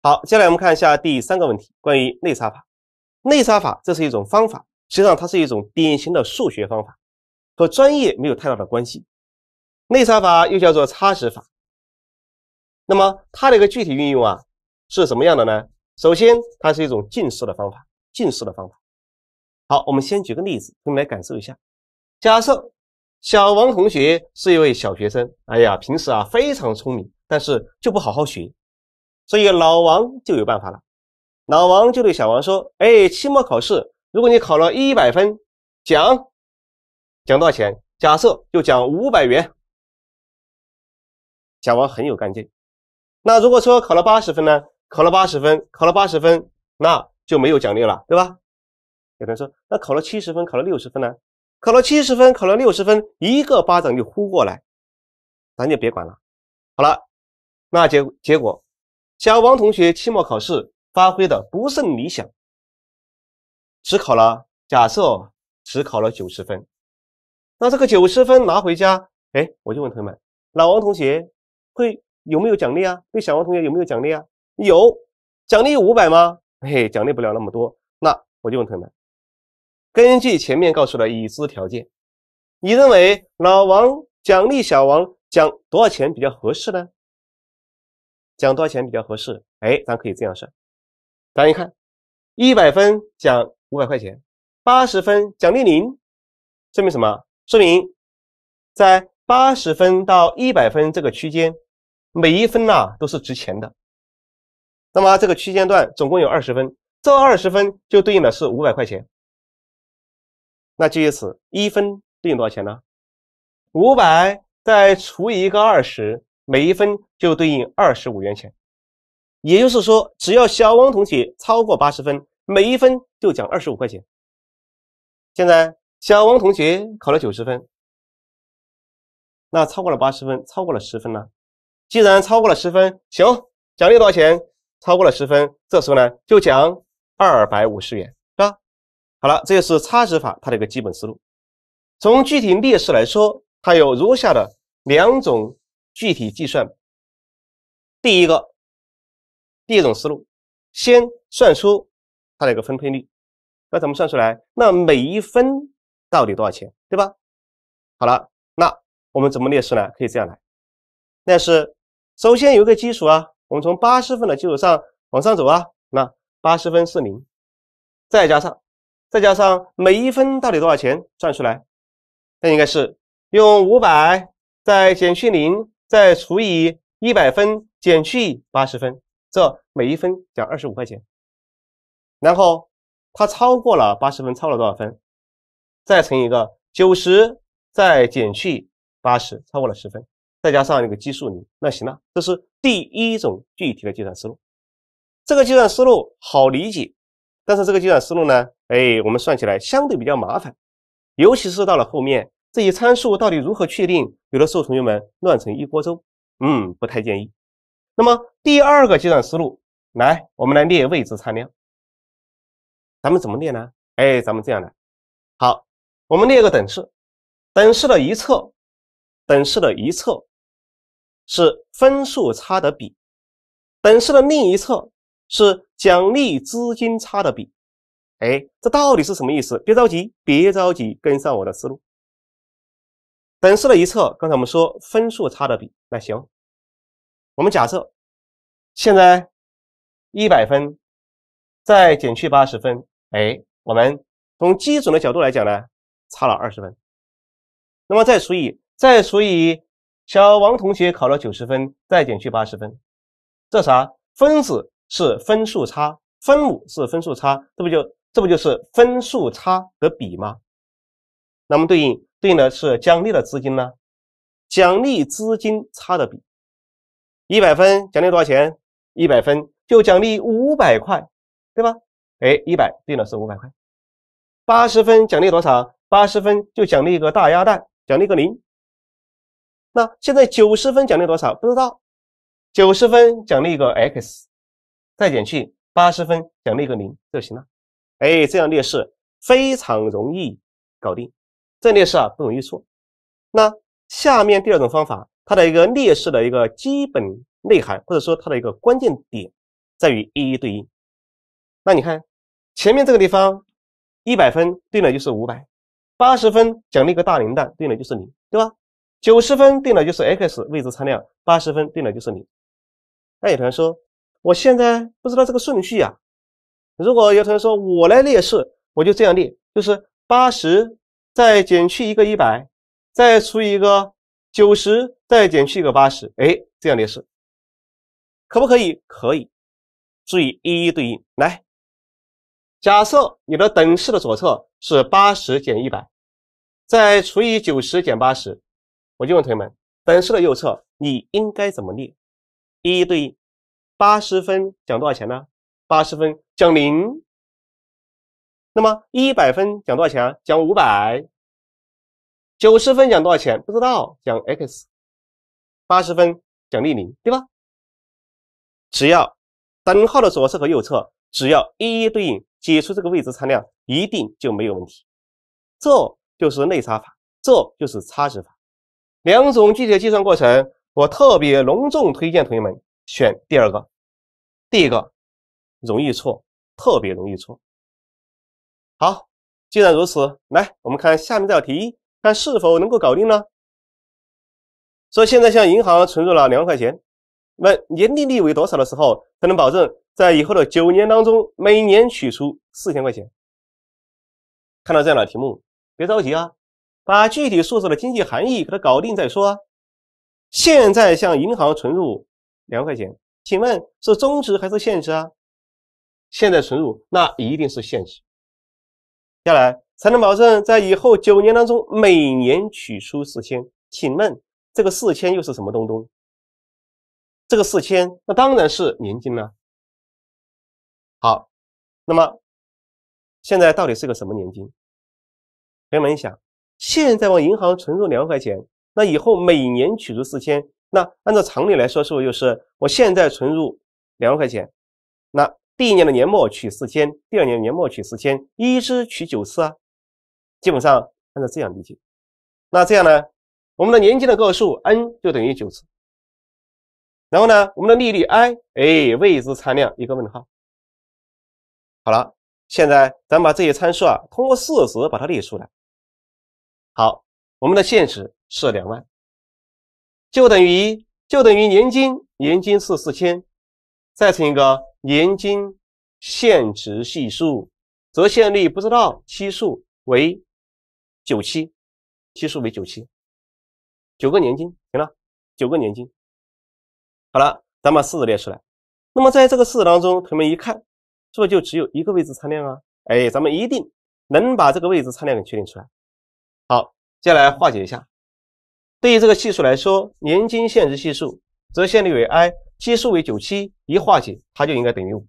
好，接下来我们看一下第三个问题，关于内插法。内插法这是一种方法，实际上它是一种典型的数学方法，和专业没有太大的关系。内插法又叫做插值法。那么它的一个具体运用啊是什么样的呢？首先，它是一种近似的方法，近似的方法。好，我们先举个例子，我们来感受一下。假设小王同学是一位小学生，哎呀，平时啊非常聪明，但是就不好好学。所以老王就有办法了，老王就对小王说：“哎，期末考试，如果你考了一百分，奖奖多少钱？假设就奖五百元。”小王很有干劲。那如果说考了八十分呢？考了八十分，考了八十分，那就没有奖励了，对吧？有人说：“那考了七十分，考了六十分呢？”考了七十分，考了六十分，一个巴掌就呼过来，咱就别管了。好了，那结结果。小王同学期末考试发挥的不甚理想，只考了，假设只考了九十分，那这个九十分拿回家，哎，我就问同学们，老王同学会有没有奖励啊？对小王同学有没有奖励啊？有，奖励五百吗？嘿，奖励不了那么多。那我就问同学们，根据前面告诉的已知条件，你认为老王奖励小王奖多少钱比较合适呢？奖多少钱比较合适？哎，咱可以这样算，咱一看，一百分奖五百块钱，八十分奖励零，证明什么？说明在八十分到一百分这个区间，每一分呐都是值钱的。那么这个区间段总共有二十分，这二十分就对应的是五百块钱。那于此，一分对应多少钱呢？五百再除以一个二十。每一分就对应二十五元钱，也就是说，只要小王同学超过八十分，每一分就奖二十五块钱。现在小王同学考了九十分，那超过了八十分，超过了十分呢？既然超过了十分，行，奖励多少钱？超过了十分，这时候呢，就奖二百五十元，是吧？好了，这是差值法它的一个基本思路。从具体劣势来说，它有如下的两种。具体计算，第一个，第一种思路，先算出它的一个分配率，那怎么算出来？那每一分到底多少钱，对吧？好了，那我们怎么列式呢？可以这样来，那是首先有一个基础啊，我们从八十分的基础上往上走啊，那八十分是零，再加上再加上每一分到底多少钱，算出来，那应该是用五百再减去零。再除以一百分减去八十分，这每一分奖二十五块钱。然后它超过了八十分，超了多少分？再乘一个九十，再减去八十，超过了十分，再加上一个基数零，那行了。这是第一种具体的计算思路。这个计算思路好理解，但是这个计算思路呢，哎，我们算起来相对比较麻烦，尤其是到了后面。这些参数到底如何确定？有的时候同学们乱成一锅粥，嗯，不太建议。那么第二个计算思路，来，我们来列未知参量。咱们怎么列呢？哎，咱们这样的。好，我们列个等式。等式的一侧，等式的一侧是分数差的比，等式的另一侧是奖励资金差的比。哎，这到底是什么意思？别着急，别着急，跟上我的思路。等式的一侧，刚才我们说分数差的比，那行，我们假设现在一百分再减去八十分，哎，我们从基准的角度来讲呢，差了二十分，那么再除以再除以小王同学考了九十分再减去八十分，这啥分子是分数差，分母是分数差，这不就这不就是分数差的比吗？那么对应对应的是奖励的资金呢？奖励资金差的比一百分奖励多少钱？一百分就奖励五百块，对吧？哎，一百对应的是五百块。八十分奖励多少？八十分就奖励一个大鸭蛋，奖励一个零。那现在九十分奖励多少？不知道。九十分奖励一个 x，再减去八十分奖励一个零就行了。哎，这样列式非常容易搞定。这列式啊不容易错，那下面第二种方法，它的一个列式的一个基本内涵或者说它的一个关键点在于一一对应。那你看前面这个地方，一百分对应的就是五百，八十分奖励一个大零蛋，对应的就是零，对吧？九十分对了就是 x 未知参量，八十分对了就是零。那有同学说，我现在不知道这个顺序啊。如果有同学说我来列式，我就这样列，就是八十。再减去一个一百，再除以一个九十，再减去一个八十，哎，这样列式，可不可以？可以，注意一一对应。来，假设你的等式的左侧是八十减一百，再除以九十减八十，我就问同学们，等式的右侧你应该怎么列？一一对应，八十分讲多少钱呢？八十分讲零。那么一百分奖多少钱啊？奖五百。九十分讲多少钱？不知道，讲 x。八十分奖零零，对吧？只要等号的左侧和右侧只要一一对应，解出这个未知参量一定就没有问题。这就是内差法，这就是差值法。两种具体的计算过程，我特别隆重推荐同学们选第二个，第一个容易错，特别容易错。好，既然如此，来，我们看下面这道题，看是否能够搞定呢？说现在向银行存入了两万块钱，问年利率为多少的时候才能保证在以后的九年当中每年取出四千块钱？看到这样的题目，别着急啊，把具体数字的经济含义给它搞定再说啊。现在向银行存入两万块钱，请问是终值还是现值啊？现在存入那一定是现值。下来才能保证在以后九年当中每年取出四千。请问这个四千又是什么东东？这个四千那当然是年金了。好，那么现在到底是个什么年金？朋友们想，现在往银行存入两块钱，那以后每年取出四千，那按照常理来说，是不是就是我现在存入两万块钱，那？第一年的年末取四千，第二年年末取四千，一至取九次啊，基本上按照这样理解。那这样呢，我们的年金的个数 n 就等于九次。然后呢，我们的利率 i 哎未知参量一个问号。好了，现在咱把这些参数啊通过式子把它列出来。好，我们的现值是两万，就等于就等于年金年金是四千，再乘一个。年金现值系数，折现率不知道，期数为九期，期数为九期，九个年金，行了，九个年金，好了，咱把式子列出来。那么在这个式子当中，同学们一看，是不是就只有一个位置参量啊？哎，咱们一定能把这个位置参量给确定出来。好，接下来化解一下。对于这个系数来说，年金现值系数，折现率为 i。基数为九七，一化解它就应该等于五。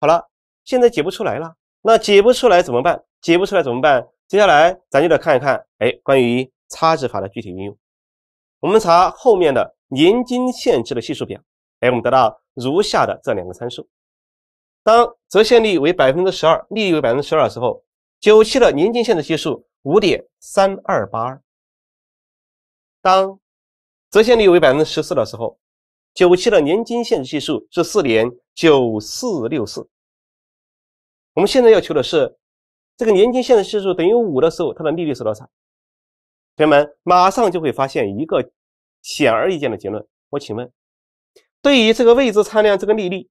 好了，现在解不出来了。那解不出来怎么办？解不出来怎么办？接下来咱就来看一看，哎，关于差值法的具体运用。我们查后面的年金限制的系数表，哎，我们得到如下的这两个参数：当折现率为百分之十二，利率为百分之十二时候，九7的年金限制系数五点三二八二；当折现率为百分之十四的时候，九七的年金现制系数是四点九四六四。我们现在要求的是，这个年金现制系数等于五的时候，它的利率是多少？同学们马上就会发现一个显而易见的结论。我请问，对于这个未知参量这个利率，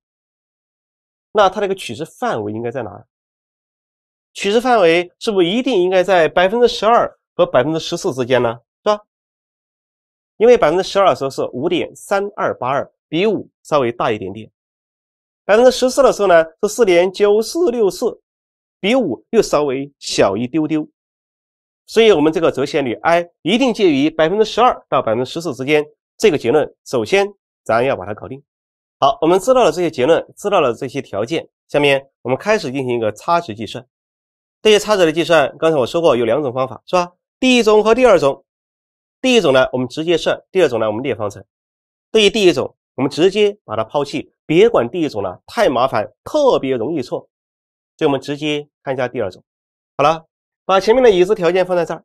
那它这个取值范围应该在哪？取值范围是不是一定应该在百分之十二和百分之十四之间呢？因为百分之十二的时候是五点三二八二，比五稍微大一点点；百分之十四的时候呢是四点九四六四，比五又稍微小一丢丢。所以，我们这个折现率 i 一定介于百分之十二到百分之十四之间。这个结论首先咱要把它搞定。好，我们知道了这些结论，知道了这些条件，下面我们开始进行一个差值计算。这些差值的计算，刚才我说过有两种方法，是吧？第一种和第二种。第一种呢，我们直接算；第二种呢，我们列方程。对于第一种，我们直接把它抛弃，别管第一种了，太麻烦，特别容易错。所以我们直接看一下第二种。好了，把前面的已知条件放在这儿。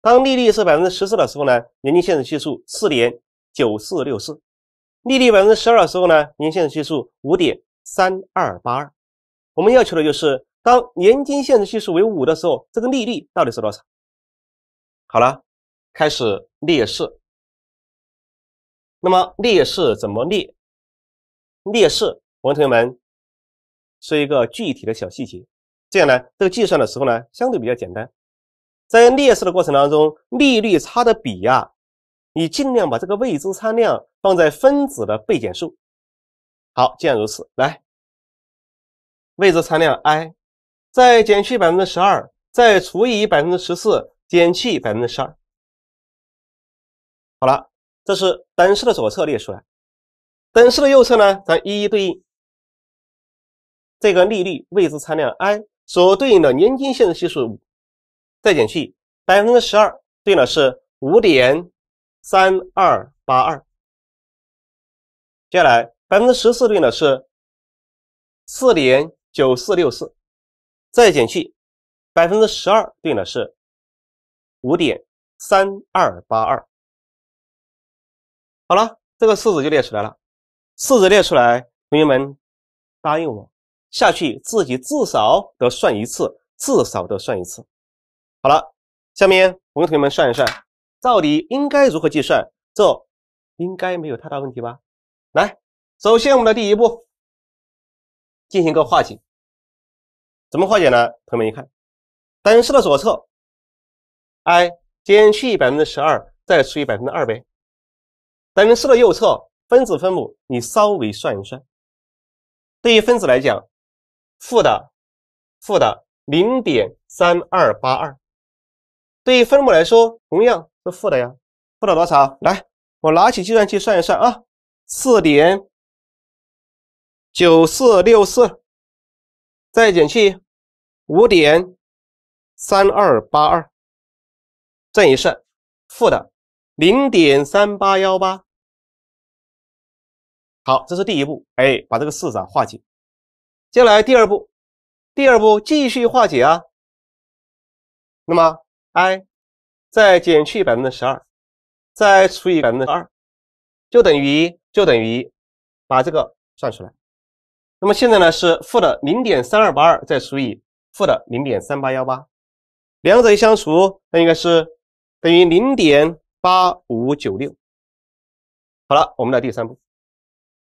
当利率是百分之十四的时候呢，年金限制系数四点九四六四；利率百分之十二的时候呢，年限制系数五点三二八二。我们要求的就是，当年金限制系数为五的时候，这个利率到底是多少？好了。开始列式，那么列式怎么列？列式，我们同学们，是一个具体的小细节。这样呢，这个计算的时候呢，相对比较简单。在列式的过程当中，利率差的比呀，你尽量把这个未知参量放在分子的被减数。好，既然如此，来，未知参量 i，再减去百分之十二，再除以百分之十四，减去百分之十二。好了，这是等式的左侧列出来，等式的右侧呢，咱一一对应。这个利率未知参量 i 所对应的年金现值系数，再减去百分之十二，对应的是五点三二八二。接下来百分之十四对应的是四点九四六四，再减去百分之十二对应的是五点三二八二。好了，这个式子就列出来了。式子列出来，同学们，答应我，下去自己至少得算一次，至少得算一次。好了，下面我跟同学们算一算，到底应该如何计算？这应该没有太大问题吧？来，首先我们的第一步进行个化解。怎么化解呢？同学们，一看，等式的左侧，i 减去百分之十二，再除以百分之二呗。元式的右侧，分子分母你稍微算一算。对于分子来讲，负的，负的零点三二八二。对于分母来说，同样是负的呀。负的多少？来，我拿起计算器算一算啊。四点九四六四，再减去五点三二八二，这一算，负的零点三八幺八。好，这是第一步，哎，把这个式子啊化解。接下来第二步，第二步继续化解啊。那么 i 再减去百分之十二，再除以百分之二，就等于就等于把这个算出来。那么现在呢是负的零点三二八二再除以负的零点三八幺八，两者一相除，那应该是等于零点八五九六。好了，我们来第三步。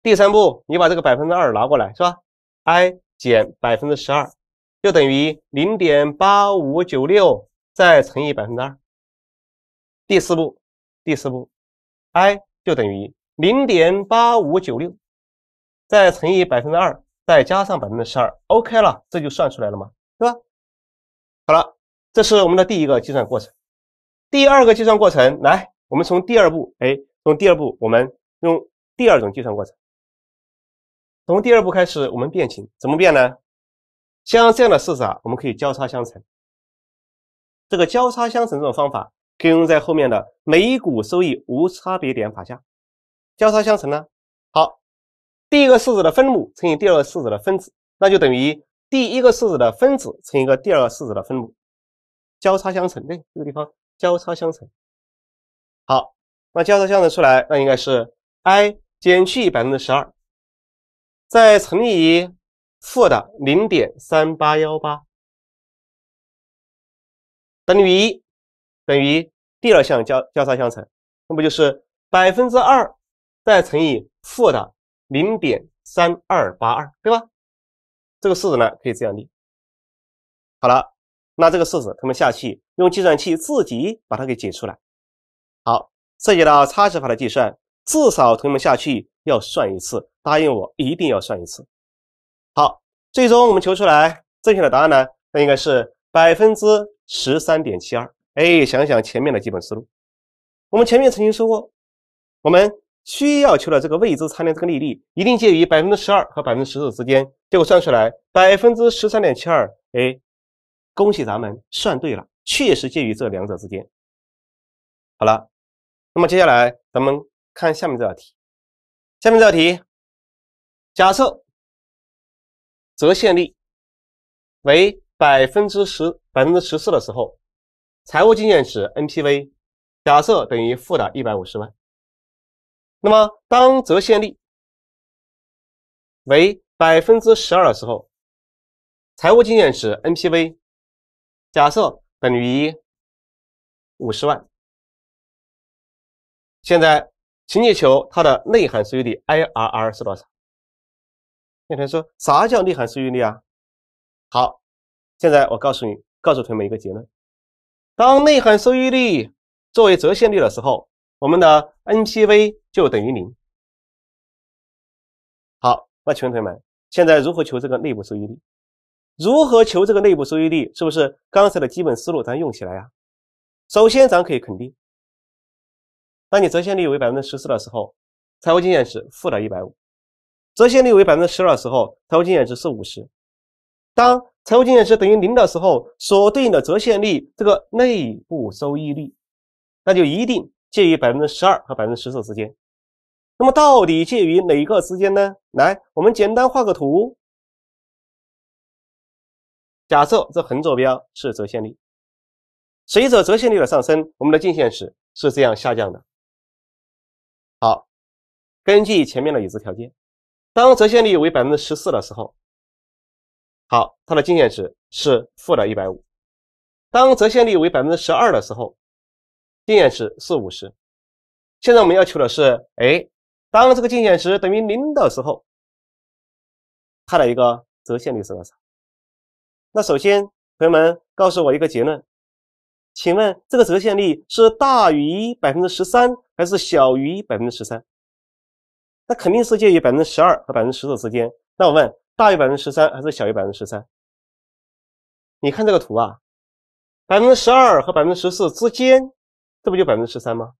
第三步，你把这个百分之二拿过来，是吧？i 减百分之十二，就等于零点八五九六，再乘以百分之二。第四步，第四步，i 就等于零点八五九六，再乘以百分之二，再加上百分之十二，OK 了，这就算出来了嘛，对吧？好了，这是我们的第一个计算过程。第二个计算过程，来，我们从第二步，哎，从第二步，我们用第二种计算过程。从第二步开始，我们变形，怎么变呢？像这样的式子啊，我们可以交叉相乘。这个交叉相乘这种方法可以用在后面的每股收益无差别点法下。交叉相乘呢？好，第一个式子的分母乘以第二个式子的分子，那就等于第一个式子的分子乘一个第二个式子的分母。交叉相乘对，这个地方交叉相乘。好，那交叉相乘出来，那应该是 i 减去百分之十二。再乘以负的零点三八幺八，等于一，等于第二项交交叉相乘，那么就是百分之二再乘以负的零点三二八二，对吧？这个式子呢可以这样立。好了，那这个式子，他们下去用计算器自己把它给解出来。好，涉及到差值法的计算。至少同学们下去要算一次，答应我一定要算一次。好，最终我们求出来正确的答案呢？那应该是百分之十三点七二。哎，想想前面的基本思路，我们前面曾经说过，我们需要求的这个未知残量这个利率一定介于百分之十二和百分之十四之间。结果算出来百分之十三点七二。哎，恭喜咱们算对了，确实介于这两者之间。好了，那么接下来咱们。看下面这道题，下面这道题，假设折现率为百分之十、百分之十四的时候，财务净现值 NPV 假设等于负的一百五十万。那么，当折现率为百分之十二的时候，财务净现值 NPV 假设等于五十万。现在。请你求它的内含收益率 IRR 是多少？同学说啥叫内含收益率啊？好，现在我告诉你，告诉同学们一个结论：当内含收益率作为折现率的时候，我们的 NPV 就等于零。好，那请问同学们，现在如何求这个内部收益率？如何求这个内部收益率？是不是刚才的基本思路咱用起来呀？首先，咱可以肯定。当你折现率为百分之十四的时候，财务净现值负的一百五；折现率为百分之十二的时候，财务净现值是五十；当财务净现值等于零的时候，所对应的折现率这个内部收益率，那就一定介于百分之十二和百分之十四之间。那么到底介于哪个之间呢？来，我们简单画个图。假设这横坐标是折现率，随着折现率的上升，我们的净现值是这样下降的。好，根据前面的已知条件，当折现率为百分之十四的时候，好，它的净现值是负的一百五。当折现率为百分之十二的时候，净现值是五十。现在我们要求的是，哎，当这个净现值等于零的时候，它的一个折现率是多少？那首先，朋友们，告诉我一个结论。请问这个折现率是大于百分之十三还是小于百分之十三？那肯定是介于百分之十二和百分之十四之间。那我问，大于百分之十三还是小于百分之十三？你看这个图啊，百分之十二和百分之十四之间，这不就百分之十三吗？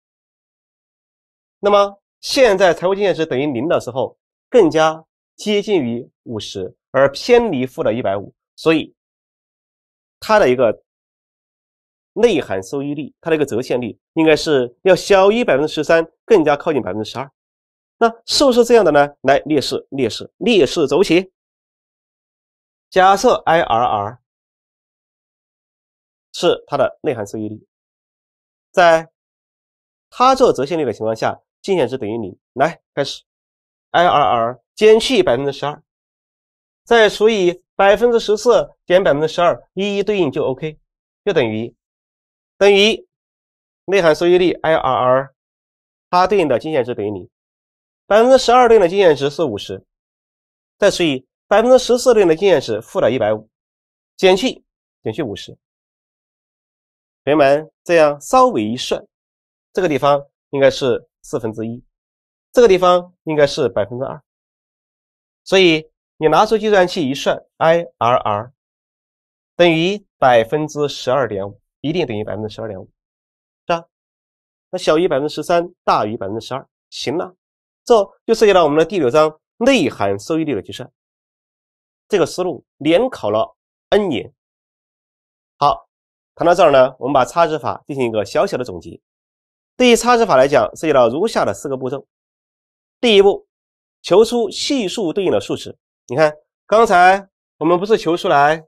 那么现在财务净现值等于零的时候，更加接近于五十，而偏离负的一百五，所以它的一个。内涵收益率，它的一个折现率应该是要小于百分之十三，更加靠近百分之十二。那是不是这样的呢？来列式列式列式走起。假设 IRR 是它的内涵收益率，在它做折现率的情况下，净现值等于零。来开始，IRR 减去百分之十二，再除以百分之十四减百分之十二，一一对应就 OK，就等于。等于内含收益率 IRR，它对应的经验值等于零，百分之十二对应的经验值是五十，再除以百分之十四对应的经验值负的一百五，减去减去五十，同学们这样稍微一算，这个地方应该是四分之一，这个地方应该是百分之二，所以你拿出计算器一算，IRR 等于百分之十二点五。一定等于百分之十二点五，是吧？那小于百分之十三，大于百分之十二，行了，这就涉及到我们的第六章内涵收益率的计算。这个思路连考了 n 年。好，谈到这儿呢，我们把差值法进行一个小小的总结。对于差值法来讲，涉及到如下的四个步骤：第一步，求出系数对应的数值。你看，刚才我们不是求出来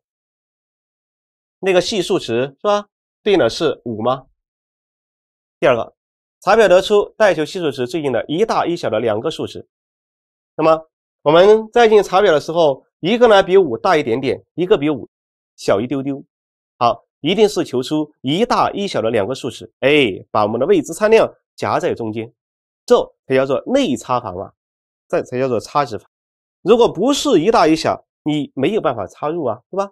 那个系数值，是吧？对应的是五吗？第二个查表得出带求系数值最近的一大一小的两个数值，那么我们在进行查表的时候，一个呢比五大一点点，一个比五小一丢丢。好，一定是求出一大一小的两个数值，哎，把我们的未知参量夹在中间，这才叫做内差法嘛，这才叫做差值法。如果不是一大一小，你没有办法插入啊，对吧？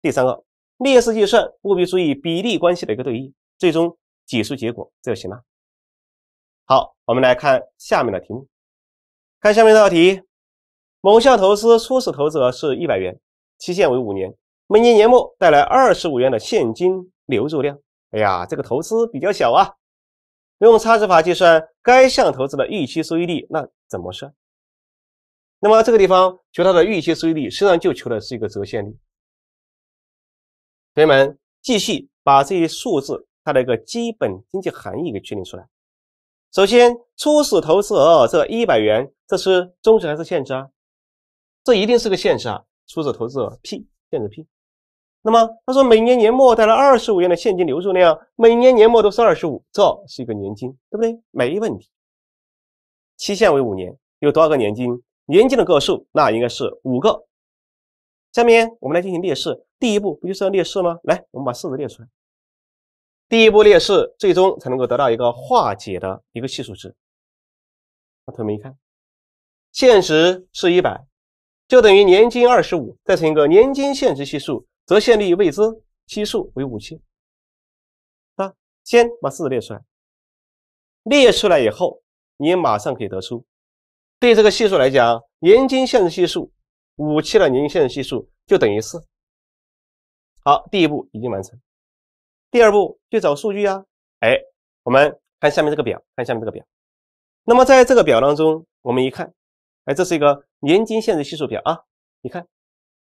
第三个。列式计算务必注意比例关系的一个对应，最终解出结果就行了。好，我们来看下面的题目，看下面这道题：某项投资初始投资额是一百元，期限为五年，每年年末带来二十五元的现金流入量。哎呀，这个投资比较小啊。用差值法计算该项投资的预期收益率，那怎么算？那么这个地方求它的预期收益率，实际上就求的是一个折现率。同学们，继续把这些数字它的一个基本经济含义给确定出来。首先，初始投资额这一百元，这是终值还是现值啊？这一定是个现值，初始投资额 P，限制 P。那么，他说每年年末带来二十五元的现金流入量，每年年末都是二十五，这是一个年金，对不对？没问题。期限为五年，有多少个年金？年金的个数，那应该是五个。下面我们来进行列式，第一步不就是要列式吗？来，我们把式子列出来。第一步列式，最终才能够得到一个化解的一个系数值。啊，同学们一看，现值是一百，就等于年金二十五再乘一个年金现值系数，则现率未知，期数为五千。啊，先把式子列出来。列出来以后，你马上可以得出，对这个系数来讲，年金现值系数。五期的年金系数就等于四。好，第一步已经完成。第二步就找数据啊，哎，我们看下面这个表，看下面这个表。那么在这个表当中，我们一看，哎，这是一个年金限制系数表啊。你看，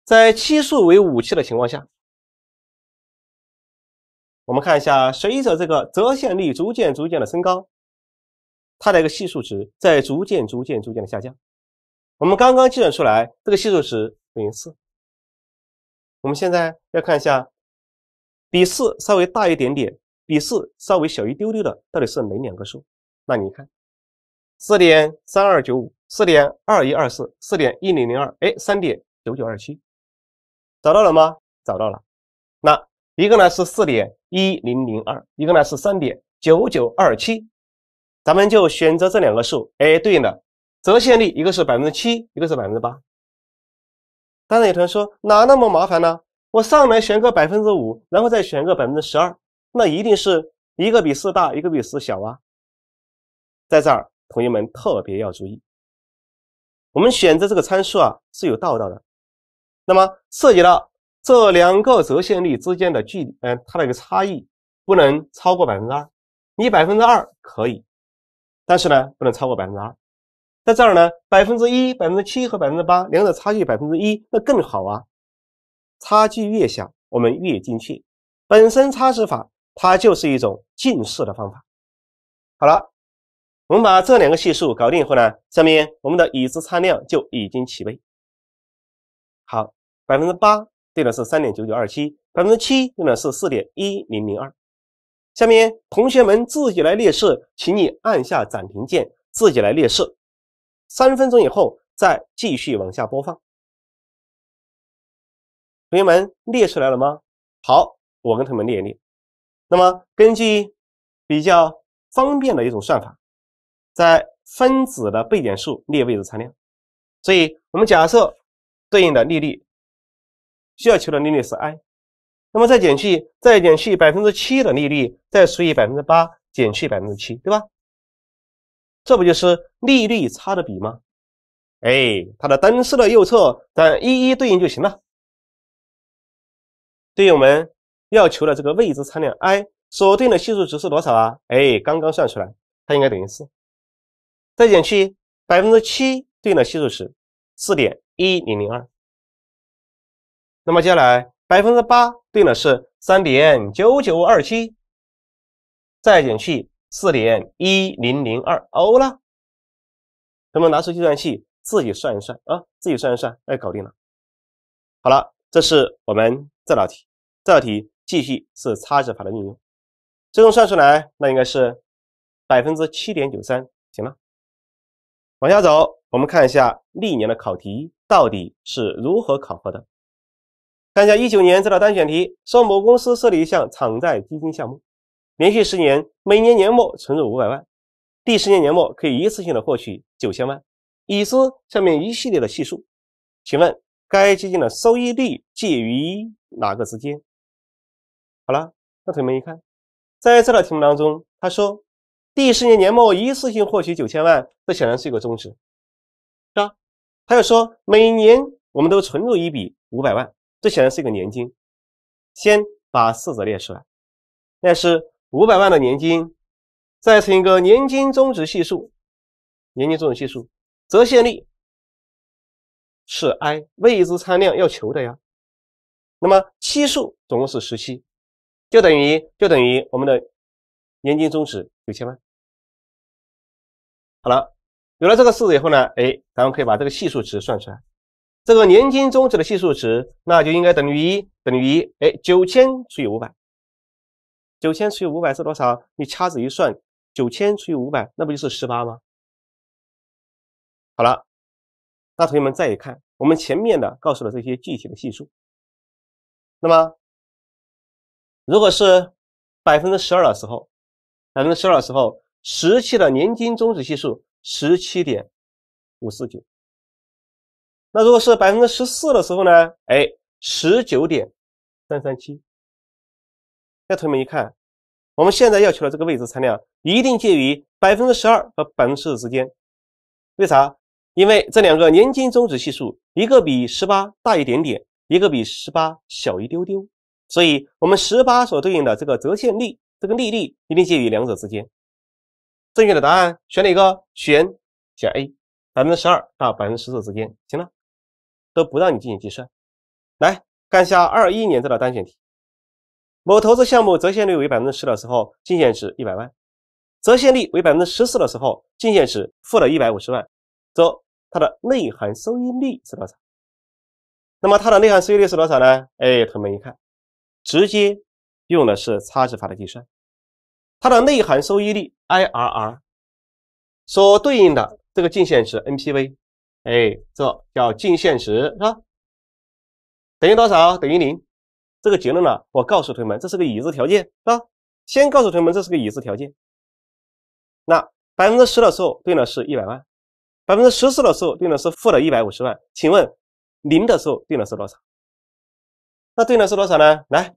在期数为五期的情况下，我们看一下，随着这个折现率逐渐逐渐的升高，它的一个系数值在逐渐逐渐逐渐的下降。我们刚刚计算出来，这个系数值等于四。我们现在要看一下，比四稍微大一点点，比四稍微小一丢丢的，到底是哪两个数？那你看，四点三二九五，四点二一二四，四点一零零二，哎，三点九九二七，找到了吗？找到了。那一个呢是四点一零零二，一个呢是三点九九二七，咱们就选择这两个数，哎，对应的。折现率一个是百分之七，一个是百分之八。当然，有同学说哪那么麻烦呢？我上来选个百分之五，然后再选个百分之十二，那一定是一个比四大，一个比四小啊。在这儿，同学们特别要注意，我们选择这个参数啊是有道道的。那么涉及到这两个折现率之间的距，嗯，它的一个差异不能超过百分之二。你百分之二可以，但是呢，不能超过百分之二。在这儿呢，百分之一、百分之七和百分之八，两者差距百分之一，那更好啊。差距越小，我们越精确。本身差值法它就是一种近似的方法。好了，我们把这两个系数搞定后呢，下面我们的已知差量就已经起备。好，百分之八对的是三点九九二七，百分之七用的是四点一零零二。下面同学们自己来列式，请你按下暂停键，自己来列式。三分钟以后再继续往下播放，同学们列出来了吗？好，我跟同学们列一列。那么根据比较方便的一种算法，在分子的被减数列位置参量，所以我们假设对应的利率需要求的利率是 i，那么再减去再减去百分之七的利率，再除以百分之八减去百分之七，对吧？这不就是利率差的比吗？哎，它的灯式的右侧，咱一一对应就行了。对于我们要求的这个未知参量 i，所对应的系数值是多少啊？哎，刚刚算出来，它应该等于四。再减去百分之七对应的系数值四点一零零二，那么接下来百分之八对应的是三点九九二七，再减去。四点一零零二欧了，那么拿出计算器自己算一算啊，自己算一算，哎，搞定了。好了，这是我们这道题，这道题继续是差值法的应用，最终算出来那应该是百分之七点九三，行了。往下走，我们看一下历年的考题到底是如何考核的。看一下一九年这道单选题，说某公司设立一项偿债基金项目。连续十年，每年年末存入五百万，第十年年末可以一次性的获取九千万。已知下面一系列的系数，请问该基金的收益率介于哪个之间？好了，那同学们一看，在这道题目当中，他说第十年年末一次性获取九千万，这显然是一个终值，是吧？他又说每年我们都存入一笔五百万，这显然是一个年金。先把式子列出来，但是。五百万的年金，再乘一个年金终值系数，年金终值系数折现率是 i 未知参量，要求的呀。那么期数总共是十七，就等于就等于我们的年金终值九千万。好了，有了这个式子以后呢，哎，咱们可以把这个系数值算出来。这个年金终值的系数值，那就应该等于一等于一，哎，九千除以五百。九千除以五百是多少？你掐指一算，九千除以五百，那不就是十八吗？好了，那同学们再一看，我们前面的告诉了这些具体的系数。那么，如果是百分之十二的时候，百分之十二的时候，十七的年金终止系数十七点五四九。那如果是百分之十四的时候呢？哎，十九点三三七。那同学们一看，我们现在要求的这个未知参量一定介于百分之十二和百分之十四之间。为啥？因为这两个年金终值系数，一个比十八大一点点，一个比十八小一丢丢，所以我们十八所对应的这个折现率，这个利率一定介于两者之间。正确的答案选哪个？选选 A，百分之十二到百分之十四之间。行了，都不让你进行计算，来看一下二一年这道单选题。某投资项目折现率为百分之十的时候，净现值一百万；折现率为百分之十四的时候，净现值负了一百五十万。则它的内涵收益率是多少？那么它的内涵收益率是多少呢？哎，同学们一看，直接用的是差值法的计算。它的内涵收益率 IRR 所对应的这个净现值 NPV，哎，这叫净现值是吧？等于多少？等于零。这个结论呢，我告诉同学们，这是个已知条件，啊。先告诉同学们这是个已知条件。那百分之十的时候，对应的是一百万；百分之十四的时候，对应的是负的一百五十万。请问零的时候对应的是多少？那对应的是多少呢？来，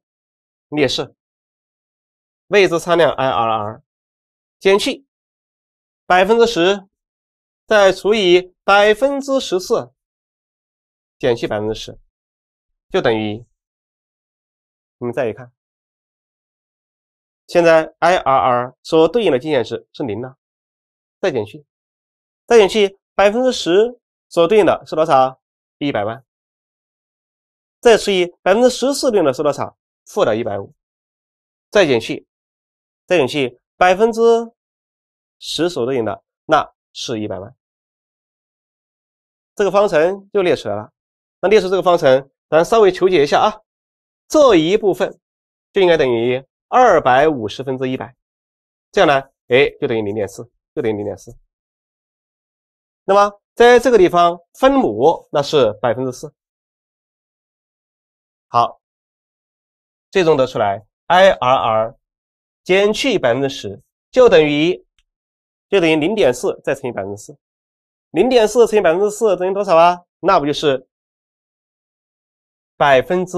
列式：未知参量 IRR 减去百分之十，再除以百分之十四，减去百分之十，就等于。我们再一看，现在 IRR 所对应的净现值是零了，再减去，再减去百分之十所对应的是多少？一百万，再除以百分之十四对应的是多少？负的一百五，再减去，再减去百分之十所对应的那是一百万。这个方程又列出来了，那列出这个方程，咱稍微求解一下啊。这一部分就应该等于二百五十分之一百，这样呢，哎，就等于零点四，就等于零点四。那么在这个地方，分母那是百分之四。好，最终得出来，IRR 减去百分之十就等于，就等于零点四，再乘以百分之四，零点四乘以百分之四等于多少啊？那不就是百分之？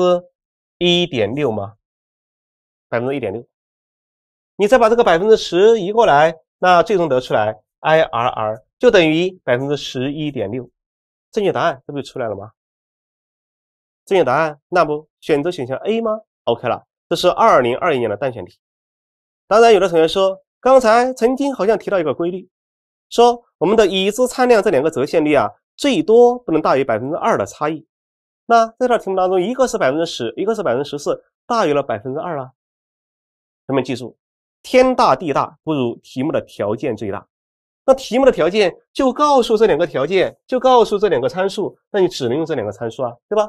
一点六吗？百分之一点六，你再把这个百分之十移过来，那最终得出来，IRR 就等于百分之十一点六。正确答案这不就出来了吗？正确答案那不选择选项 A 吗？OK 了，这是二零二一年的单选题。当然，有的同学说，刚才曾经好像提到一个规律，说我们的已知参量这两个折现率啊，最多不能大于百分之二的差异。那这道题目当中，一个是百分之十，一个是百分之十四，大于了百分之二啊。同学们记住，天大地大不如题目的条件最大。那题目的条件就告诉这两个条件，就告诉这两个参数，那你只能用这两个参数啊，对吧？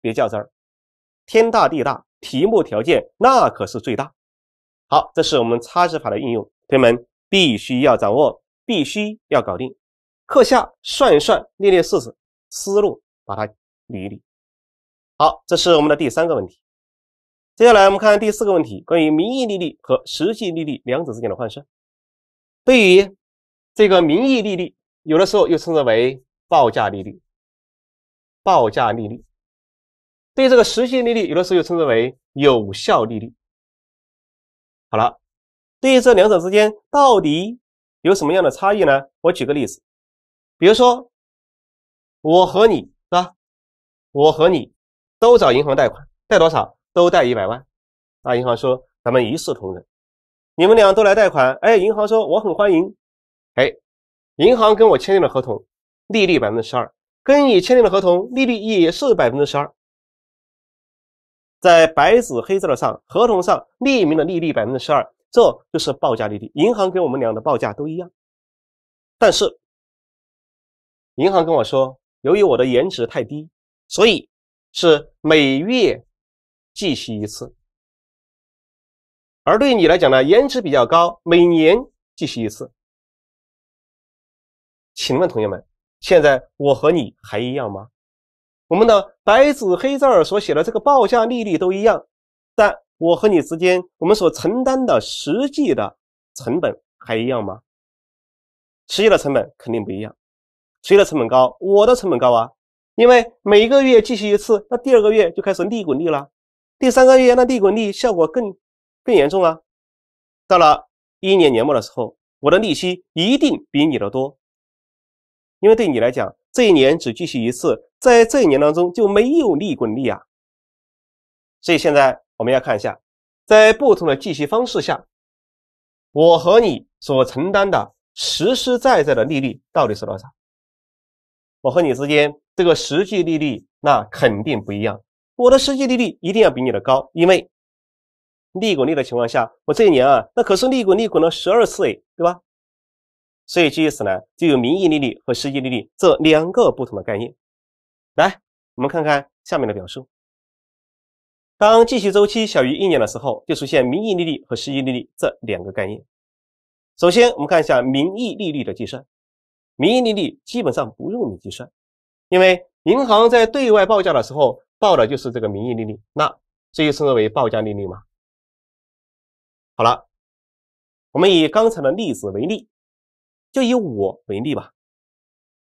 别较真儿。天大地大，题目条件那可是最大。好，这是我们差值法的应用，同学们必须要掌握，必须要搞定。课下算一算，列列式子，思路把它。一理。好，这是我们的第三个问题。接下来我们看第四个问题，关于名义利率和实际利率两者之间的换算。对于这个名义利率，有的时候又称之为报价利率。报价利率，对于这个实际利率，有的时候又称之为有效利率。好了，对于这两者之间到底有什么样的差异呢？我举个例子，比如说我和你。我和你都找银行贷款，贷多少都贷一百万那银行说咱们一视同仁，你们俩都来贷款，哎，银行说我很欢迎，哎，银行跟我签订了合同，利率百分之十二，跟你签订了合同，利率也是百分之十二，在白纸黑字的上合同上列明的利率百分之十二，这就是报价利率，银行给我们俩的报价都一样，但是银行跟我说，由于我的颜值太低。所以是每月计息一次，而对你来讲呢，颜值比较高，每年计息一次。请问同学们，现在我和你还一样吗？我们的白纸黑字儿所写的这个报价利率都一样，但我和你之间，我们所承担的实际的成本还一样吗？实际的成本肯定不一样，谁的成本高？我的成本高啊。因为每一个月计息一次，那第二个月就开始利滚利了，第三个月那利滚利效果更更严重啊。到了一年年末的时候，我的利息一定比你的多，因为对你来讲，这一年只计息一次，在这一年当中就没有利滚利啊。所以现在我们要看一下，在不同的计息方式下，我和你所承担的实实在在的利率到底是多少？我和你之间。这个实际利率那肯定不一样，我的实际利率一定要比你的高，因为利滚利的情况下，我这一年啊，那可是利滚利滚了十二次哎，对吧？所以于此呢，就有名义利率和实际利率这两个不同的概念。来，我们看看下面的表述：当计息周期小于一年的时候，就出现名义利率和实际利率这两个概念。首先，我们看一下名义利率的计算。名义利率基本上不用你计算。因为银行在对外报价的时候报的就是这个名义利率，那这就称之为报价利率嘛。好了，我们以刚才的例子为例，就以我为例吧。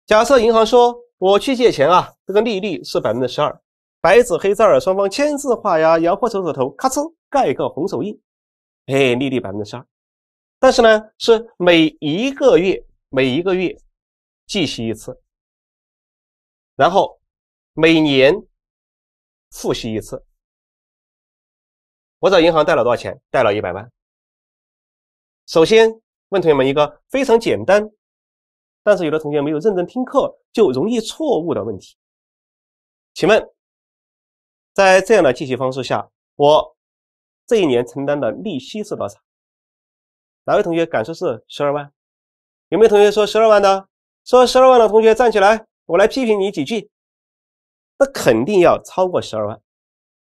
假设银行说我去借钱啊，这个利率是百分之十二，白纸黑字儿，双方签字画押，摇破手指头，咔嚓盖个红手印，哎，利率百分之十二，但是呢是每一个月每一个月计息一次。然后每年复习一次。我找银行贷了多少钱？贷了一百万。首先问同学们一个非常简单，但是有的同学没有认真听课就容易错误的问题。请问，在这样的计息方式下，我这一年承担的利息是多少？哪位同学敢说？是十二万？有没有同学说十二万的？说十二万的同学站起来。我来批评你几句，那肯定要超过十二万，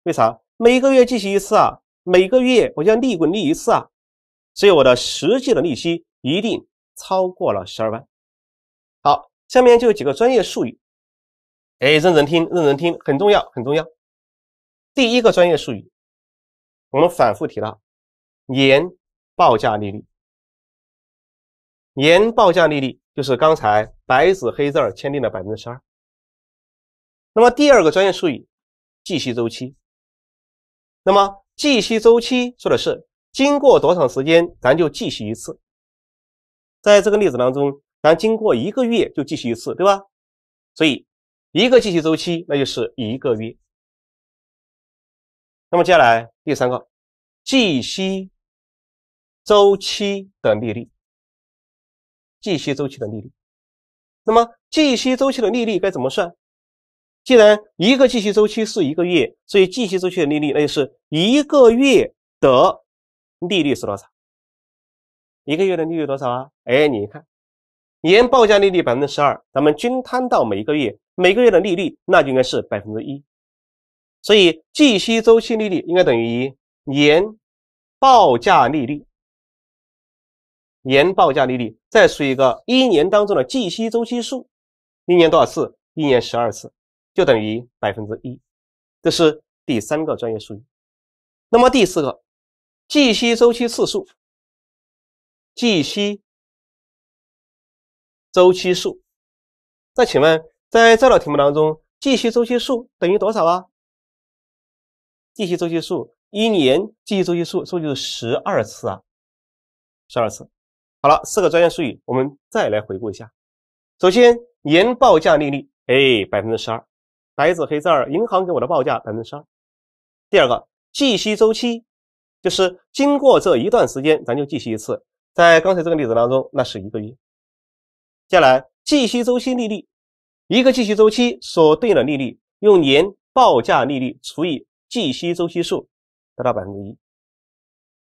为啥？每个月计息一次啊，每个月我就要利滚利一次啊，所以我的实际的利息一定超过了十二万。好，下面就有几个专业术语，哎，认真听，认真听，很重要，很重要。第一个专业术语，我们反复提到，年报价利率，年报价利率。就是刚才白纸黑字签订的百分之十二。那么第二个专业术语，计息周期。那么计息周期说的是经过多长时间咱就计息一次。在这个例子当中，咱经过一个月就计息一次，对吧？所以一个计息周期那就是一个月。那么接下来第三个，计息周期的利率。计息周期的利率，那么计息周期的利率该怎么算？既然一个计息周期是一个月，所以计息周期的利率那就是一个月的利率是多少？一个月的利率多少啊？哎，你看，年报价利率百分之十二，咱们均摊到每一个月，每个月的利率那就应该是百分之一。所以计息周期利率应该等于年报价利率。年报价利率再除一个一年当中的计息周期数，一年多少次？一年十二次，就等于百分之一。这是第三个专业术语。那么第四个，计息周期次数，计息周期数。那请问在这道题目当中，计息周期数等于多少啊？计息周期数一年计息周期数是不是就是十二次啊？十二次。好了，四个专业术语，我们再来回顾一下。首先，年报价利率，哎，百分之十二，白纸黑字儿，银行给我的报价百分之十二。第二个，计息周期，就是经过这一段时间，咱就计息一次。在刚才这个例子当中，那是一个月。接下来，计息周期利率，一个计息周期所对应的利率，用年报价利率除以计息周期数，得到百分之一。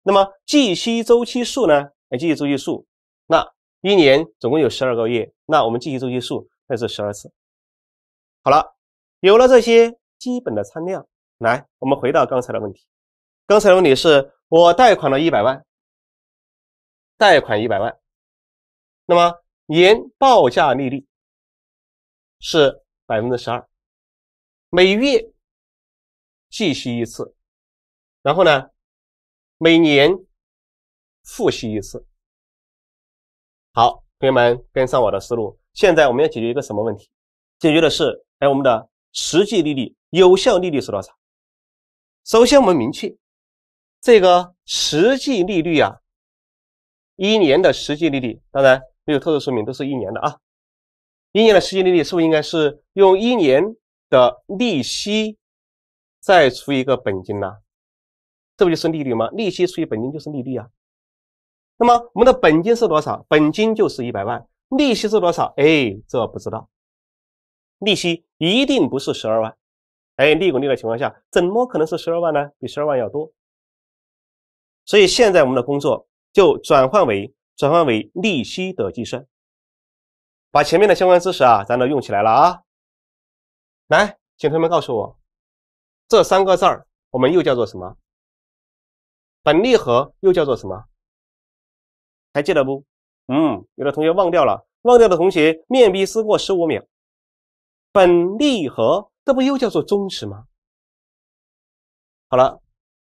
那么，计息周期数呢？哎，计续周期数，那一年总共有十二个月，那我们计续周期数那是十二次。好了，有了这些基本的参量，来，我们回到刚才的问题。刚才的问题是我贷款了一百万，贷款一百万，那么年报价利率是百分之十二，每月计息一次，然后呢，每年。复习一次，好，同学们跟上我的思路。现在我们要解决一个什么问题？解决的是哎，我们的实际利率、有效利率是多少？首先，我们明确这个实际利率啊，一年的实际利率，当然没有特殊说明都是一年的啊。一年的实际利率是不是应该是用一年的利息再除一个本金呢？这不就是利率吗？利息除以本金就是利率啊。那么我们的本金是多少？本金就是一百万，利息是多少？哎，这不知道。利息一定不是十二万，哎，利滚利的情况下，怎么可能是十二万呢？比十二万要多。所以现在我们的工作就转换为转换为利息的计算，把前面的相关知识啊，咱都用起来了啊。来，请同学们告诉我，这三个字儿我们又叫做什么？本利和又叫做什么？还记得不？嗯，有的同学忘掉了，忘掉的同学面壁思过十五秒。本利和这不又叫做终值吗？好了，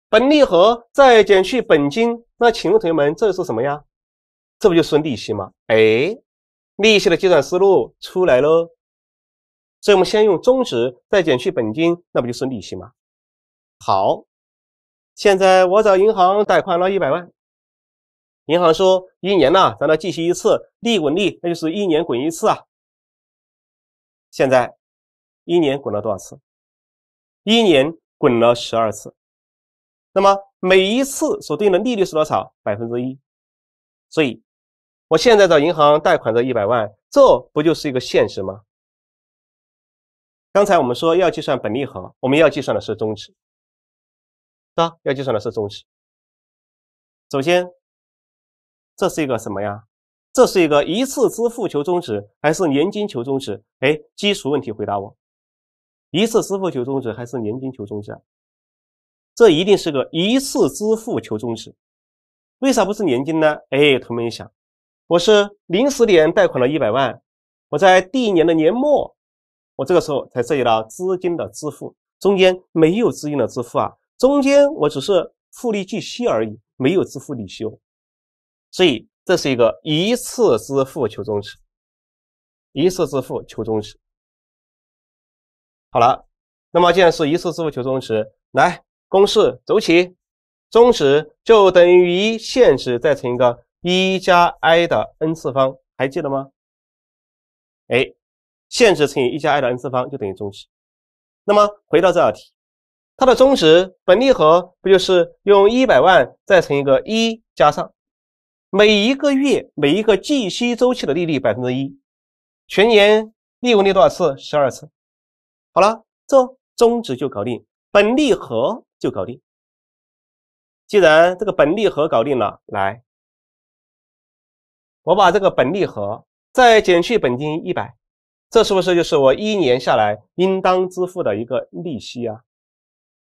本利和再减去本金，那请问同学们这是什么呀？这不就是利息吗？哎，利息的计算思路出来了，所以我们先用中值再减去本金，那不就是利息吗？好，现在我找银行贷款了一百万。银行说一年呢，咱来计息一次，利滚利，那就是一年滚一次啊。现在一年滚了多少次？一年滚了十二次。那么每一次所对应的利率是多少？百分之一。所以我现在到银行贷款这一百万，这不就是一个现实吗？刚才我们说要计算本利和，我们要计算的是终值，是吧？要计算的是终值。首先。这是一个什么呀？这是一个一次支付求终值，还是年金求终值？哎，基础问题回答我，一次支付求终止还是年金求终止？哎基础问题回答我一次支付求终止还是年金求终止？这一定是个一次支付求终止，为啥不是年金呢？哎，同学们想，我是零十年贷款了一百万，我在第一年的年末，我这个时候才涉及到资金的支付，中间没有资金的支付啊，中间我只是复利计息而已，没有支付利息哦。所以这是一个一次支付求终值，一次支付求终值。好了，那么既然是一次支付求终值，来公式走起，终值就等于现值再乘一个一加 i 的 n 次方，还记得吗？哎，现值乘以一加 i 的 n 次方就等于终值。那么回到这道题，它的终值本利和不就是用一百万再乘一个一加上？每一个月，每一个计息周期的利率百分之一，全年利滚利多少次？十二次。好了，这终旨就搞定，本利和就搞定。既然这个本利和搞定了，来，我把这个本利和再减去本金一百，这是不是就是我一年下来应当支付的一个利息啊？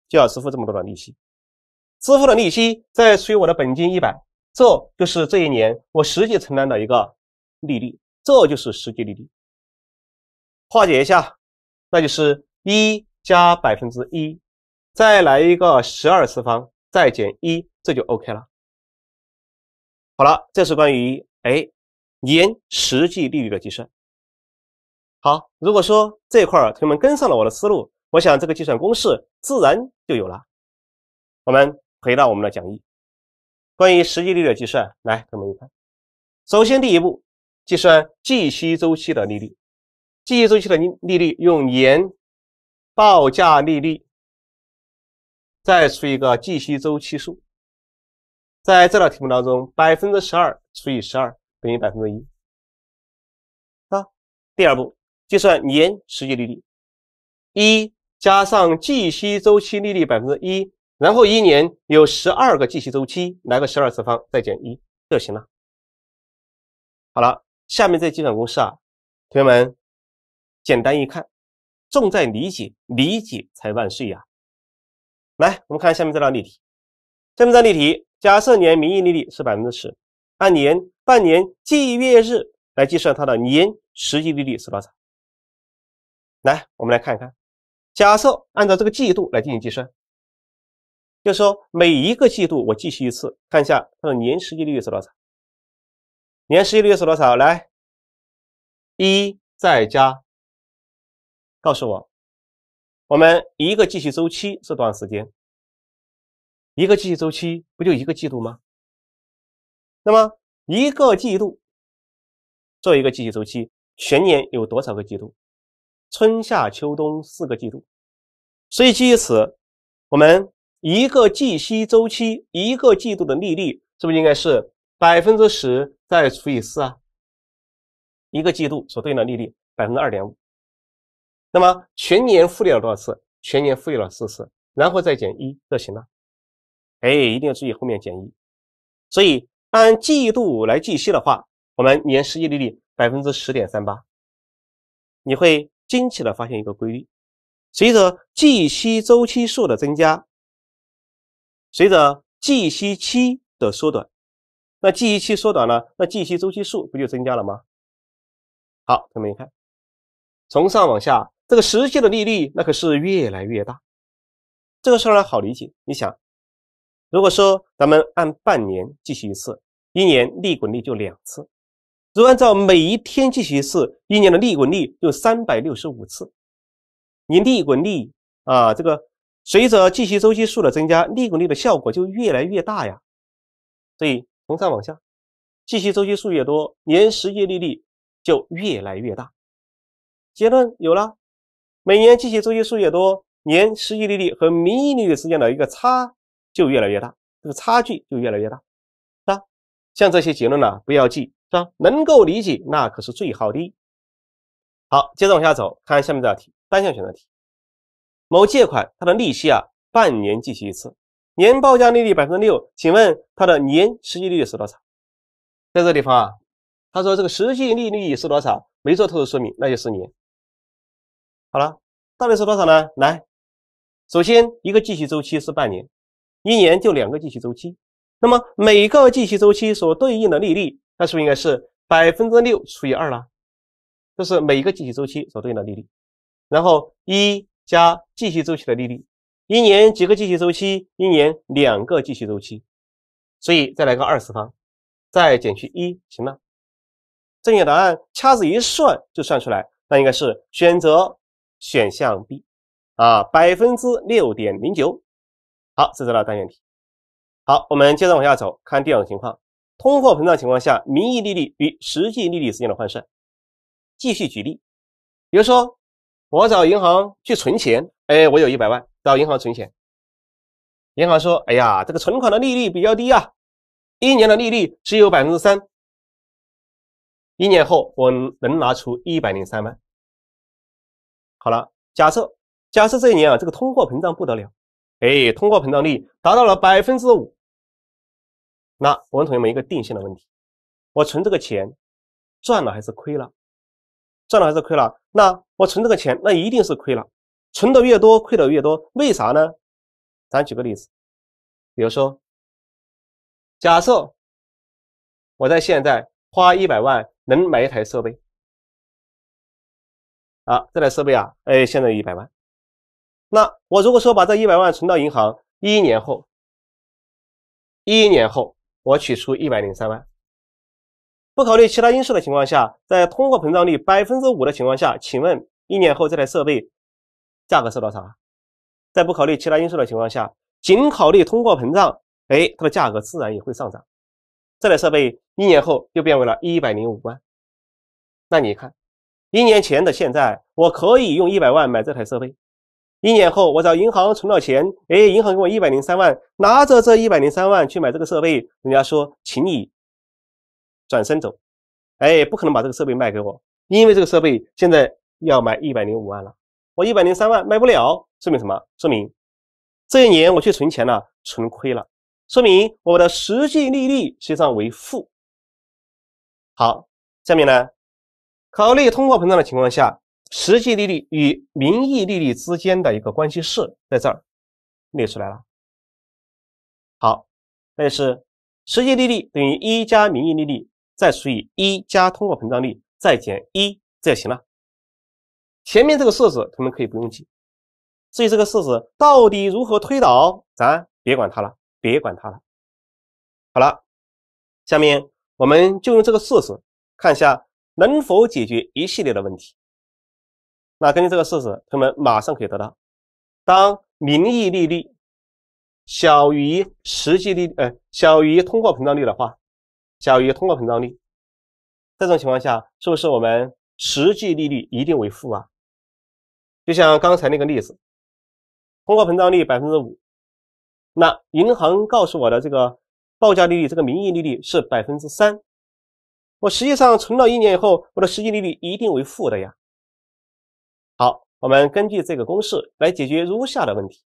就要支付这么多的利息，支付的利息再除以我的本金一百。这就是这一年我实际承担的一个利率，这就是实际利率。化解一下，那就是一加百分之一，再来一个十二次方，再减一，这就 OK 了。好了，这是关于哎年实际利率的计算。好，如果说这块同学们跟上了我的思路，我想这个计算公式自然就有了。我们回到我们的讲义。关于实际利率的计算，来我们一看，首先第一步，计算计息周期的利率，计息周期的利利率用年报价利率再除一个计息周期数。在这道题目当中，百分之十二除以十二等于百分之一。啊，第二步，计算年实际利率，一加上计息周期利率百分之一。然后一年有十二个计息周期，来个十二次方，再减一就行了。好了，下面这计算公式啊，同学们，简单一看，重在理解，理解才万岁呀。来，我们看下面这道例题。下面这道例题，假设年名义利率是百分之十，按年、半年、计月日来计算它的年实际利率是多少？来，我们来看一看。假设按照这个季度来进行计算。就说每一个季度我计息一次，看一下它的年实际利率是多少。年实际利率是多少？来，一再加。告诉我，我们一个计息周期是多长时间？一个计息周期不就一个季度吗？那么一个季度做一个计息周期，全年有多少个季度？春夏秋冬四个季度。所以基于此，我们。一个计息周期，一个季度的利率是不是应该是百分之十再除以四啊？一个季度所对应的利率百分之二点五，那么全年复利了多少次？全年复利了四次，然后再减一就行了。哎，一定要注意后面减一。所以按季度来计息的话，我们年实际利率百分之十点三八。你会惊奇的发现一个规律：随着计息周期数的增加。随着计息期的缩短，那计息期缩短了，那计息周期数不就增加了吗？好，同学们看，从上往下，这个实际的利率那可是越来越大。这个事儿呢好理解，你想，如果说咱们按半年计息一次，一年利滚利就两次；如按照每一天计息一次，一年的利滚利就三百六十五次。你利滚利啊，这个。随着计息周期数的增加，利滚利的效果就越来越大呀。所以从上往下，计息周期数越多，年实际利率就越来越大。结论有了，每年计息周期数越多，年实际利率和名义利率之间的一个差就越来越大，这个差距就越来越大，是吧？像这些结论呢，不要记，是吧？能够理解那可是最好的。好，接着往下走，看下面这道题，单项选择题。某借款它的利息啊，半年计息一次，年报价利率百分之六，请问它的年实际利率是多少？在这地方啊，他说这个实际利率是多少？没做特殊说明，那就是年。好了，到底是多少呢？来，首先一个计息周期是半年，一年就两个计息周期。那么每个计息周期所对应的利率，它是不是应该是百分之六除以二了？这是每个计息周期所对应的利率。然后一。加计息周期的利率，一年几个计息周期？一年两个计息周期，所以再来个二次方，再减去一，行了。正确答案掐指一算就算出来，那应该是选择选项 B 啊，百分之六点零九。好，是这道单选题。好，我们接着往下走，看第二种情况，通货膨胀情况下，名义利率与实际利率之间的换算。继续举例，比如说。我找银行去存钱，哎，我有一百万找银行存钱，银行说，哎呀，这个存款的利率比较低啊，一年的利率只有百分之三，一年后我能拿出一百零三万。好了，假设假设这一年啊，这个通货膨胀不得了，哎，通货膨胀率达到了百分之五，那我问同学们一个定性的问题，我存这个钱，赚了还是亏了？赚了还是亏了？那我存这个钱，那一定是亏了。存的越多，亏的越多。为啥呢？咱举个例子，比如说，假设我在现在花一百万能买一台设备，啊，这台设备啊，哎，现在一百万。那我如果说把这一百万存到银行，一年后，一年后我取出一百零三万。不考虑其他因素的情况下，在通货膨胀率百分之五的情况下，请问一年后这台设备价格是多少？在不考虑其他因素的情况下，仅考虑通货膨胀，哎，它的价格自然也会上涨。这台设备一年后就变为了一百零五万。那你看，一年前的现在，我可以用一百万买这台设备。一年后，我找银行存了钱，哎，银行给我一百零三万，拿着这一百零三万去买这个设备，人家说，请你。转身走，哎，不可能把这个设备卖给我，因为这个设备现在要卖一百零五万了，我一百零三万卖不了，说明什么？说明这一年我去存钱了，存亏了，说明我的实际利率实际上为负。好，下面呢，考虑通货膨胀的情况下，实际利率与名义利率之间的一个关系式，在这儿列出来了。好，那就是实际利率等于一加名义利率。再除以一加通货膨胀率，再减一，这就行了。前面这个式子，同学们可以不用记。至于这个式子到底如何推导，咱别管它了，别管它了。好了，下面我们就用这个式子看一下能否解决一系列的问题。那根据这个式子，同学们马上可以得到：当名义利率小于实际利呃，小于通货膨胀率的话。小于通货膨胀率，这种情况下，是不是我们实际利率一定为负啊？就像刚才那个例子，通货膨胀率百分之五，那银行告诉我的这个报价利率，这个名义利率是百分之三，我实际上存了一年以后，我的实际利率一定为负的呀。好，我们根据这个公式来解决如下的问题：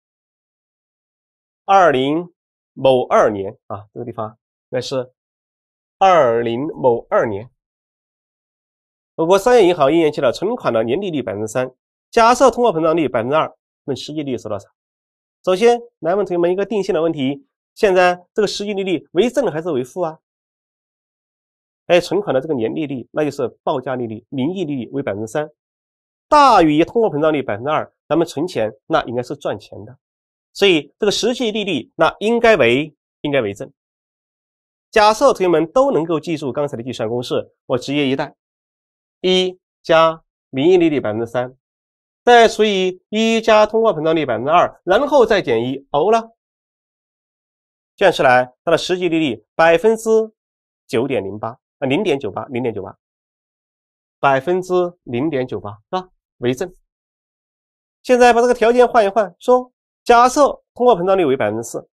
二零某二年啊，这个地方那是。二零某二年，我国商业银行一年期的存款的年利率百分之三，假设通货膨胀率百分之二，问实际利率是多少？首先，来问同学们一个定性的问题：现在这个实际利率为正还是为负啊？哎，存款的这个年利率，那就是报价利率、名义利率为百分之三，大于通货膨胀率百分之二，咱们存钱那应该是赚钱的，所以这个实际利率那应该为应该为正。假设同学们都能够记住刚才的计算公式，我直接一带，一加名义利率百分之三，再除以一加通货膨胀率百分之二，然后再减一，哦了，这样算来，它的实际利率百分之九点零八啊，零点九八，零点九八，百分之零点九八是吧？为正。现在把这个条件换一换，说假设通货膨胀率为百分之四，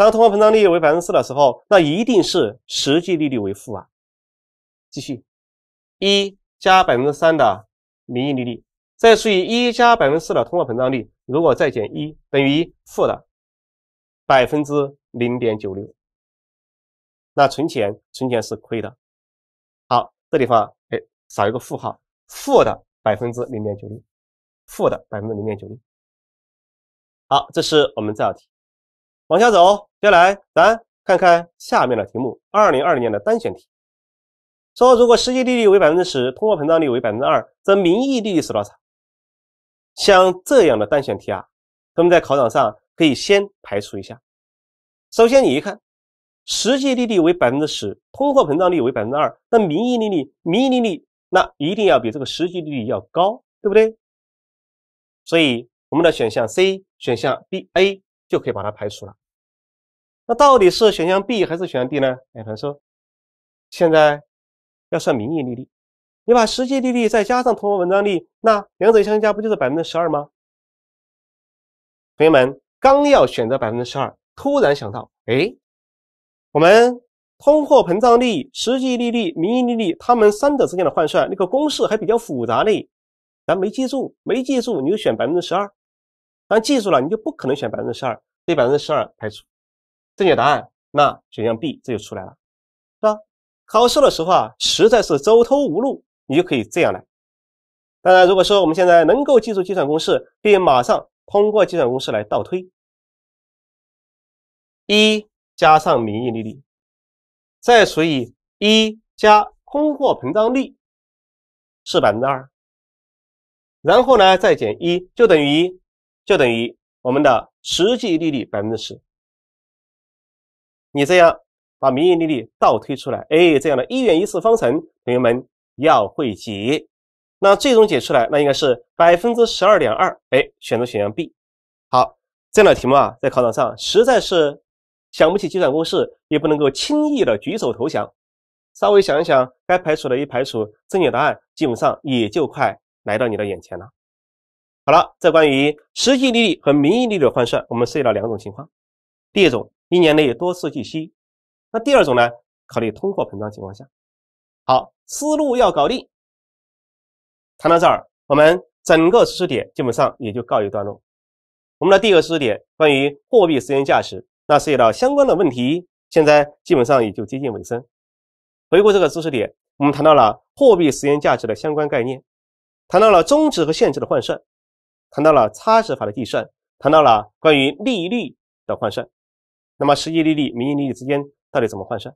当通货膨胀率为百分之四的时候，那一定是实际利率为负啊。继续，一加百分之三的名义利率，再除以一加百分之四的通货膨胀率，如果再减一，等于负的百分之零点九六。那存钱，存钱是亏的。好，这地方哎，少一个负号，负的百分之零点九六，负的百分之零点九六。好，这是我们这道题。往下走，接下来咱看看下面的题目，二零二零年的单选题，说如果实际利率为百分之十，通货膨胀率为百分之二，则名义利率是多少？像这样的单选题啊，咱们在考场上可以先排除一下。首先你一看，实际利率为百分之十，通货膨胀率为百分之二，那名义利率名义利率那一定要比这个实际利率要高，对不对？所以我们的选项 C、选项 B、A 就可以把它排除了。那到底是选项 B 还是选项 D 呢？哎，他说，现在要算名义利率，你把实际利率再加上通货膨胀率，那两者相加不就是百分之十二吗？朋友们刚要选择百分之十二，突然想到，哎，我们通货膨胀率、实际利率、名义利率，它们三者之间的换算那个公式还比较复杂嘞，咱没记住，没记住你就选百分之十二，但记住了你就不可能选百分之十二，对百分之十二排除。正确答案，那选项 B 这就出来了，是吧？考试的时候啊，实在是走投无路，你就可以这样来。当然，如果说我们现在能够记住计算公式，并马上通过计算公式来倒推，一加上名义利率，再除以一加通货膨胀率是百分之二，然后呢再减一，就等于一，就等于我们的实际利率百分之十。你这样把名义利率倒推出来，哎，这样的一元一次方程，同学们要会解。那最终解出来，那应该是百分之十二点二。哎，选择选项 B。好，这样的题目啊，在考场上实在是想不起计算公式，也不能够轻易的举手投降，稍微想一想，该排除的已排除，正确答案基本上也就快来到你的眼前了。好了，这关于实际利率和名义利率的换算，我们涉及到两种情况，第一种。一年内多次计息，那第二种呢？考虑通货膨胀情况下，好，思路要搞定。谈到这儿，我们整个知识点基本上也就告一段落。我们的第一个知识点关于货币时间价值，那涉及到相关的问题，现在基本上也就接近尾声。回顾这个知识点，我们谈到了货币时间价值的相关概念，谈到了终值和现值的换算，谈到了差值法的计算，谈到了关于利率的换算。那么实际利率、名义利率之间到底怎么换算？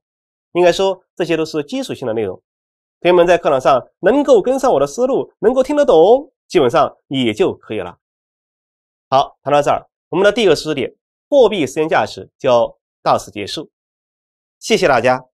应该说这些都是基础性的内容。同学们在课堂上能够跟上我的思路，能够听得懂，基本上也就可以了。好，谈到这儿，我们的第一个知识点——货币时间价值，就到此结束。谢谢大家。